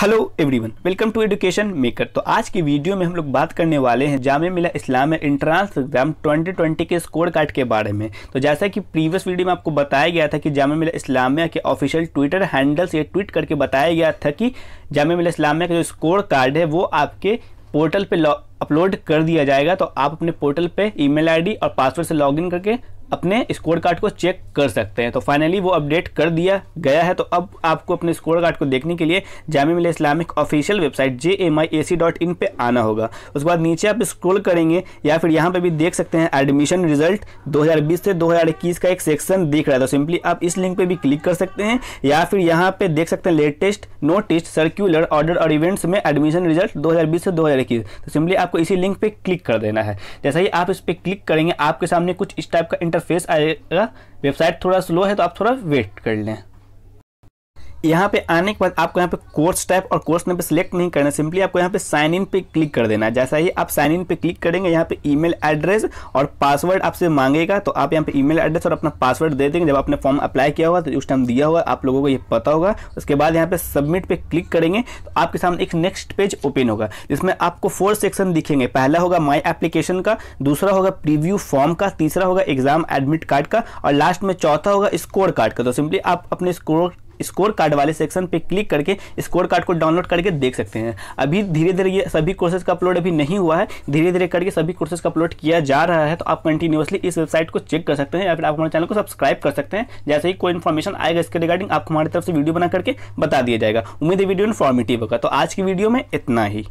hello everyone welcome to education maker तो आज की वीडियो में हम लोग बात करने वाले हैं जाम मिला इस्लाम में इंट्रांस एग्जाम 2020 के स्कोर कार्ड के बारे में तो जैसा कि प्रीवियस वीडियो में आपको बताया गया था कि जाम मिला इस्लामिया के ऑफिशियल ट्विटर हैंडल से ट्वीट करके बताया गया था कि जाम मिला इस्लामिया का जो स्कोर कार्ड है वो आपके पोर्टल पर अपलोड कर दिया जाएगा तो आप अपने पोर्टल पर ई आईडी और पासवर्ड से लॉग करके अपने स्कोर कार्ड को चेक कर सकते हैं तो फाइनली वो अपडेट कर दिया गया है तो अब आपको अपने स्कोर कार्ड को देखने के लिए Jamia Millia Islamia official website J M I A C dot in पर आना होगा उसके बाद नीचे आप स्क्रॉल करेंगे या फिर यहाँ पर भी देख सकते हैं एडमिशन रिजल्ट 2020 से 2021 का एक सेक्शन दिख रहा है तो सिंपली आप इस लिंक पर भी क्लिक कर सकते हैं या फिर यहाँ पर देख सकते हैं लेटेस्ट नोटिस सर्क्यूलर ऑर्डर और इवेंट्स में एडमिशन रिजल्ट दो से दो तो सिंपली आपको इसी लिंक पर क्लिक कर देना है जैसा ही आप इस पर क्लिक करेंगे आपके सामने कुछ इस टाइप का इंटरफेस आएगा वेबसाइट थोड़ा स्लो है तो आप थोड़ा वेट कर लें यहाँ पे आने के बाद आपको यहाँ पे कोर्स टाइप और कोर्स नंबर सेलेक्ट सिलेक्ट नहीं करना सिंपली आपको यहाँ पे साइन इन पे क्लिक कर देना है जैसा ही आप साइन इन पे क्लिक करेंगे यहाँ पे ईमेल एड्रेस और पासवर्ड आपसे मांगेगा तो आप यहाँ पे ईमेल एड्रेस और अपना पासवर्ड दे देंगे जब आपने फॉर्म अप्लाई किया होगा तो उस टाइम दिया होगा आप लोगों को ये पता होगा उसके बाद यहाँ पे सबमिट पर क्लिक करेंगे तो आपके सामने एक नेक्स्ट पेज ओपन होगा जिसमें आपको फोर सेक्शन दिखेंगे पहला होगा माई एप्लीकेशन का दूसरा होगा प्रीव्यू फॉर्म का तीसरा होगा एग्जाम एडमिट कार्ड का और लास्ट में चौथा होगा स्कोर कार्ड का तो सिंपली आप अपने स्कोर स्कोर कार्ड वाले सेक्शन पे क्लिक करके स्कोर कार्ड को डाउनलोड करके देख सकते हैं अभी धीरे धीरे ये सभी कोर्सेज का अपलोड अभी नहीं हुआ है धीरे धीरे करके सभी कोर्सेज का अपलोड किया जा रहा है तो आप कंटिन्यूसली इस वेबसाइट को चेक कर सकते हैं या फिर आप हमारे चैनल को सब्सक्राइब कर सकते हैं जैसे ही कोई इन्फॉर्मेशन आएगा इसके रिगार्डिंग आपको हमारी तरफ से वीडियो बना करके बता दिया जाएगा उम्मीद है वीडियो इन्फॉर्मेटिव होगा तो आज की वीडियो में इतना ही